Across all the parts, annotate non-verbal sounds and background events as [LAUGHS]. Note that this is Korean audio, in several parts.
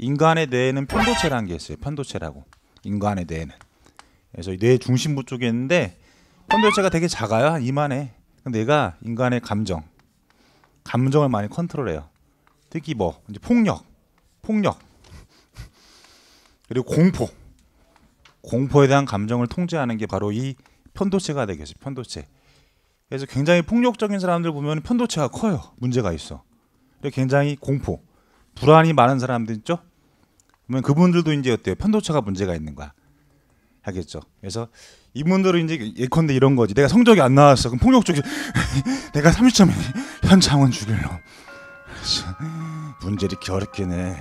인간의 뇌에는 편도체라는 게 있어요. 편도체라고. 인간의 뇌는 그래서 뇌 중심부 쪽에 있는데 편도체가 되게 작아요. 한 이만해. 근데 뇌가 인간의 감정, 감정을 많이 컨트롤해요. 특히 뭐 이제 폭력, 폭력 그리고 공포, 공포에 대한 감정을 통제하는 게 바로 이 편도체가 되겠어요. 편도체. 그래서 굉장히 폭력적인 사람들 보면 편도체가 커요. 문제가 있어. 그리고 굉장히 공포, 불안이 많은 사람들 있죠. 그러면 그분들도 이제 어때요? 편도차가 문제가 있는 거야. 하겠죠. 그래서 이분들은 이제 예컨대 이런 거지. 내가 성적이 안 나왔어. 그럼 폭력적이 [LAUGHS] 내가 30점이 현장원 죽일러. 문제를 이렇게 어렵게 내.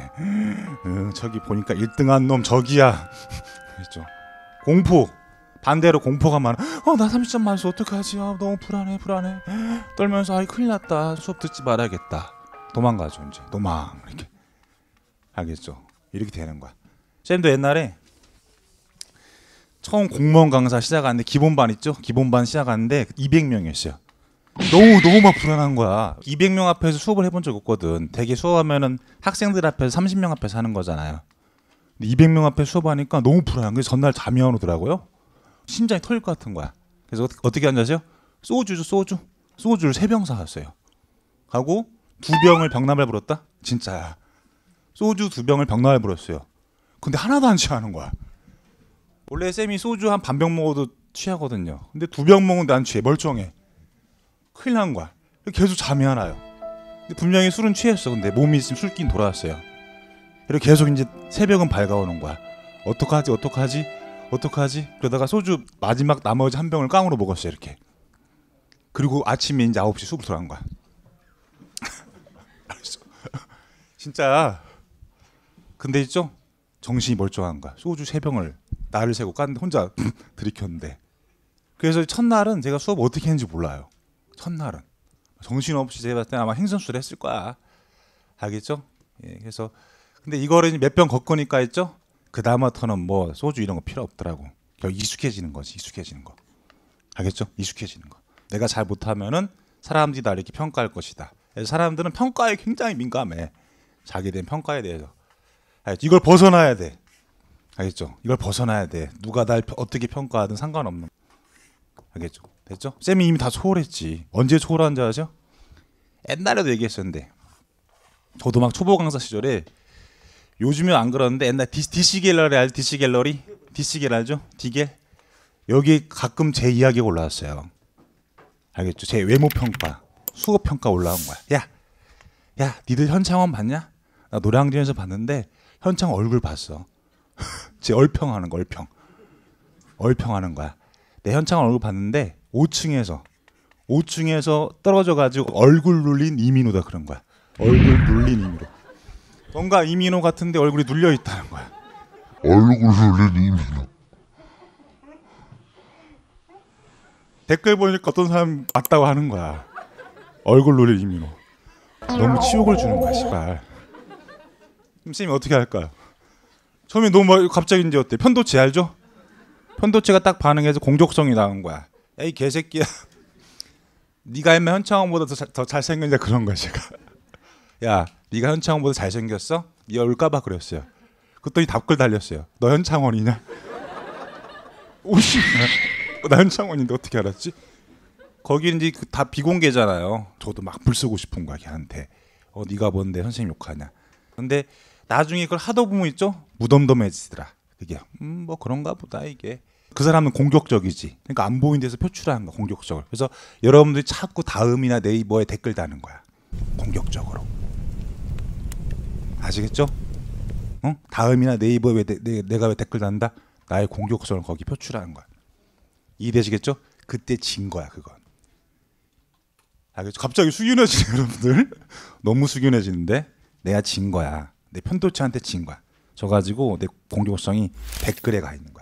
응, 저기 보니까 1등한 놈 저기야. 그죠 공포. 반대로 공포가 많아. 어, 나 30점 맞았어. 어떡하지? 아, 너무 불안해, 불안해. 떨면서, 아이, 큰일 났다. 수업 듣지 말아야겠다. 도망가죠, 이제. 도망. 이렇게. 하겠죠. 이렇게 되는 거야. 쌤도 옛날에 처음 공무원 강사 시작하는데 기본반 있죠? 기본반 시작하는데 200명이었어요. 너무 너무 막 불안한 거야. 200명 앞에서 수업을 해본 적 없거든. 대개 수업하면은 학생들 앞에서 30명 앞에서 하는 거잖아요. 200명 앞에 수업하니까 너무 불안한 거예 전날 잠이 안 오더라고요. 심장이 털릴 것 같은 거야. 그래서 어떻게 앉아세요 소주죠, 소주. 소주를 세병 사왔어요. 하고 두 병을 병남을 불었다. 진짜 소주 두 병을 병나에 불었어요. 근데 하나도 안 취하는 거야. 원래 쌤이 소주 한 반 병 먹어도 취하거든요. 근데 두 병 먹은데 안 취해. 멀쩡해. 큰일 난 거야. 계속 잠이 안 와요. 근데 분명히 술은 취했어. 근데 몸이 있으면 술긴 돌아왔어요. 그리고 계속 이제 새벽은 밝아오는 거야. 어떡하지? 어떡하지? 어떡하지? 그러다가 소주 마지막 나머지 한 병을 깡으로 먹었어요. 이렇게. 그리고 아침에 이제 9시 수업 들어간 거야. [LAUGHS] 진짜 근데 있죠 정신이 멀쩡한 가 소주 세 병을 나를 세고 깐데 혼자 [CLEARS THROAT] 들이켰는데. 그래서 첫날은 제가 수업 어떻게 했는지 몰라요. 첫날은 정신없이 제가 봤을 때 아마 행선술 했을 거야. 알겠죠? 예, 그래서 근데 이거를 몇 병 걷거니까 했죠. 그다음부터는 뭐 소주 이런 거 필요 없더라고. 결국 익숙해지는 거지. 익숙해지는 거. 알겠죠? 익숙해지는 거. 내가 잘 못하면은 사람들이 나를 이렇게 평가할 것이다. 그래서 사람들은 평가에 굉장히 민감해. 자기에 대한 평가에 대해서. 이걸 벗어나야 돼. 알겠죠? 이걸 벗어나야 돼. 누가 날 어떻게 평가하든 상관없는. 알겠죠? 됐죠? 쌤이 이미 다 초월했지. 언제 초월한지 아죠? 옛날에도 얘기했었는데. 저도 막 초보 강사 시절에 요즘은 안 그러는데 옛날 디시 갤러리 알 디시 갤러리 디시 갤 알죠? 디겔 여기 가끔 제 이야기가 올라왔어요. 알겠죠? 제 외모 평가, 수업 평가 올라온 거야. 야, 야, 니들 현 창원 봤냐? 나 노량진에서 봤는데 현창 얼굴 봤어. [LAUGHS] 제 얼평하는 거 얼평. 얼평하는 거야. 내 네, 현창 얼굴 봤는데 5층에서 5층에서 떨어져 가지고 얼굴 눌린 이민호다 그런 거야. 얼굴 눌린 이민호. 뭔가 이민호 같은데 얼굴이 눌려 있다는 거야. 얼굴 눌린 이민호. 댓글 보니까 어떤 사람 맞다고 하는 거야. 얼굴 눌린 이민호. 너무 치욕을 주는 거야, 씨발. 선생님 이 어떻게 할까요? 처음에 너무 갑자기 이제 어때? 편도체 알죠? 편도체가 딱 반응해서 공격성이 나온 거야. 에이 개새끼야. [LAUGHS] 네가 했면 현창원보다 더, 잘생겼냐 그런 거야 제가. [LAUGHS] 야, 네가 현창원보다 잘생겼어? 네가 올까봐 그랬어요. 그랬더니 답글 달렸어요. 너 현창원이냐? [LAUGHS] 오씨, 어, 나 현창원인데 어떻게 알았지? 거기 이제 그 다 비공개잖아요. 저도 막 불 쓰고 싶은 거야 걔한테. 어, 네가 뭔데 선생님 욕하냐? 근데 나중에 그걸 하다 보면 있죠 무덤덤해지더라 그게 음뭐 그런가 보다 이게 그 사람은 공격적이지 그러니까 안 보이는 데서 표출하는 거 공격적으로 그래서 여러분들이 자꾸 다음이나 네이버에 댓글 다는 거야 공격적으로 아시겠죠? 어? 다음이나 네이버에 왜 내, 내 가왜 댓글 단다? 나의 공격성을 거기 표출하는 거야. 이해되시겠죠? 그때 진 거야 그건. 아, 갑자기 숙연해지네 여러분들. [LAUGHS] 너무 숙연해지는데 내가 진 거야. 내 편도체한테 진 거야. 저 가지고 내 공격성이 100글에 가 있는 거야.